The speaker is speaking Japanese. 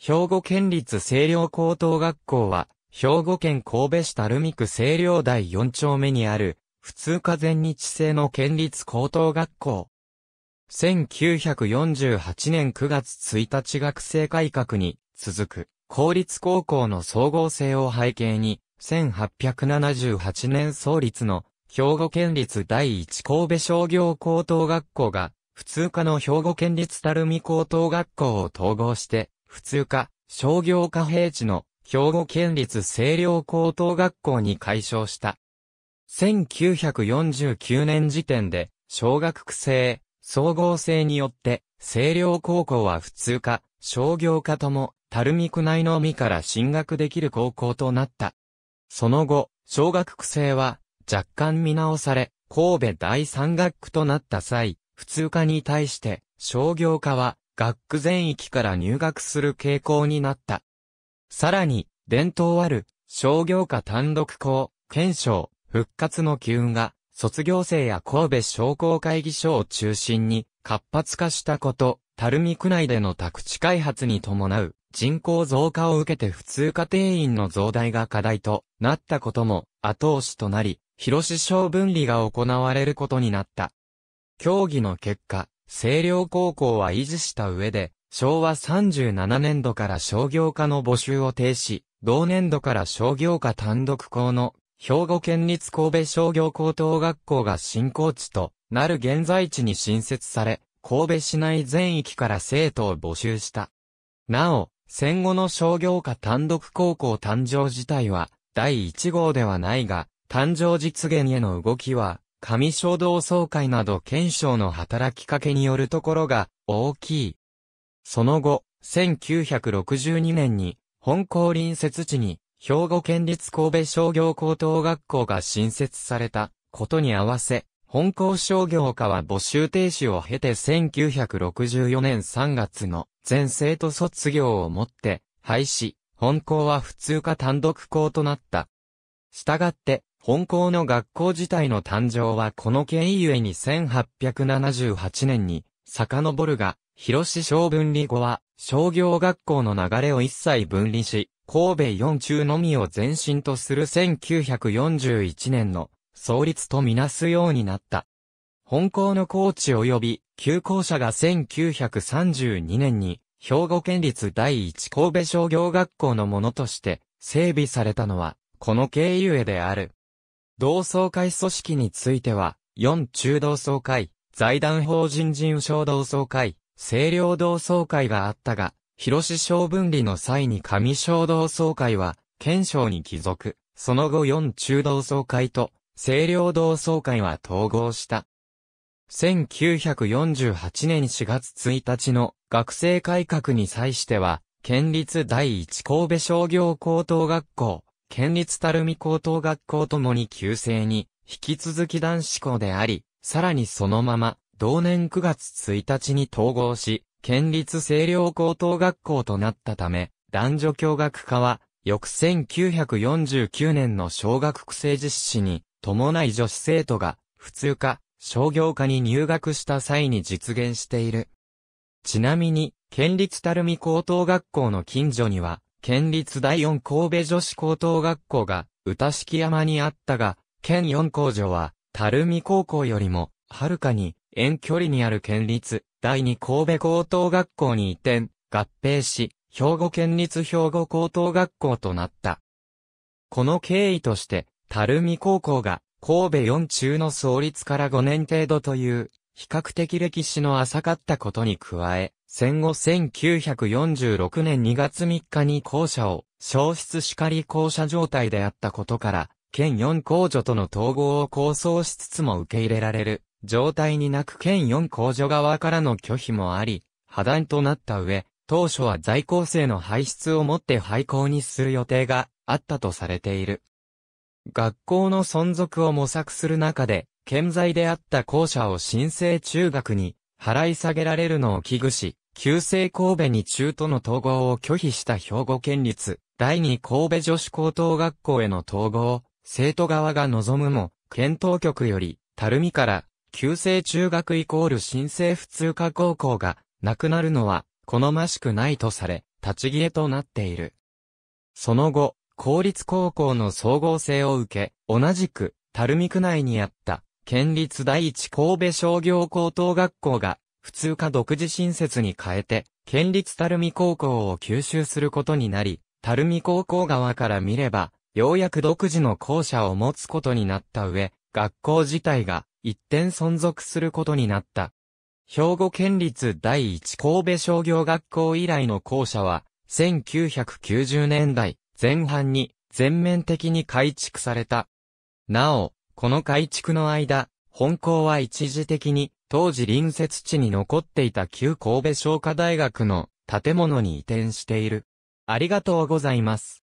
兵庫県立清涼高等学校は、兵庫県神戸市垂水区清涼第4丁目にある、普通科全日制の県立高等学校。1948年9月1日学生改革に続く、公立高校の総合性を背景に、1878年創立の兵庫県立第一神戸商業高等学校が、普通科の兵庫県立垂水高等学校を統合して、普通科、商業科平地の兵庫県立清涼高等学校に改称した。1949年時点で、小学区制、総合制によって、清涼高校は普通科、商業科とも、垂水区内のみから進学できる高校となった。その後、小学区制は、若干見直され、神戸第三学区となった際、普通科に対して、商業科は、学区全域から入学する傾向になった。さらに、伝統ある、商業科単独校、検証、復活の機運が、卒業生や神戸商工会議所を中心に、活発化したこと、垂水区内での宅地開発に伴う、人口増加を受けて普通家庭員の増大が課題となったことも後押しとなり、広市省分離が行われることになった。協議の結果、清涼高校は維持した上で、昭和37年度から商業科の募集を停止、同年度から商業科単独校の兵庫県立神戸商業高等学校が新校地となる現在地に新設され、神戸市内全域から生徒を募集した。なお、戦後の商業科単独高校誕生自体は、第1号ではないが、誕生実現への動きは、上衝動総会など検証の働きかけによるところが大きい。その後、1962年に本校隣接地に兵庫県立神戸商業高等学校が新設されたことに合わせ、本校商業科は募集停止を経て1964年3月の全生徒卒業をもって廃止、本校は普通科単独校となった。したがって、本校の学校自体の誕生はこの件ゆえに1878年に遡るが、広島小分離後は商業学校の流れを一切分離し、神戸4中のみを前身とする1941年の創立とみなすようになった。本校のコーチ及び旧校舎が1932年に兵庫県立第一神戸商業学校のものとして整備されたのはこの経由へである。同窓会組織については、四中同窓会、財団法人人商同窓会、清涼同窓会があったが、広市省分離の際に上省同窓会は、県省に帰属。その後四中同窓会と、清涼同窓会は統合した。1948年4月1日の学生改革に際しては、県立第一神戸商業高等学校、県立たるみ高等学校ともに旧姓に、引き続き男子校であり、さらにそのまま、同年9月1日に統合し、県立清涼高等学校となったため、男女共学化は、翌1949年の小学区制実施に、伴い女子生徒が、普通科、商業科に入学した際に実現している。ちなみに、県立たるみ高等学校の近所には、県立第四神戸女子高等学校が、歌敷山にあったが、県四工女は、垂水高校よりも、はるかに、遠距離にある県立、第二神戸高等学校に移転、合併し、兵庫県立兵庫高等学校となった。この経緯として、垂水高校が、神戸四中の創立から5年程度という、比較的歴史の浅かったことに加え、戦後1946年2月3日に校舎を消失しかり校舎状態であったことから、県4工女との統合を構想しつつも受け入れられる状態になく県4工女側からの拒否もあり、破談となった上、当初は在校生の排出をもって廃校にする予定があったとされている。学校の存続を模索する中で、健在であった校舎を新生中学に払い下げられるのを危惧し、旧制神戸に中との統合を拒否した兵庫県立第二神戸女子高等学校への統合、生徒側が望むも、県当局より、垂水から、旧制中学イコール新制普通科高校が、なくなるのは、好ましくないとされ、立ち消えとなっている。その後、公立高校の総合性を受け、同じく、垂水区内にあった、県立第一神戸商業高等学校が、普通科独自新設に変えて、県立垂水高校を吸収することになり、垂水高校側から見れば、ようやく独自の校舎を持つことになった上、学校自体が一点存続することになった。兵庫県立第一神戸商業学校以来の校舎は、1990年代前半に全面的に改築された。なお、この改築の間、本校は一時的に、当時隣接地に残っていた旧神戸商科大学の建物に移転している。ありがとうございます。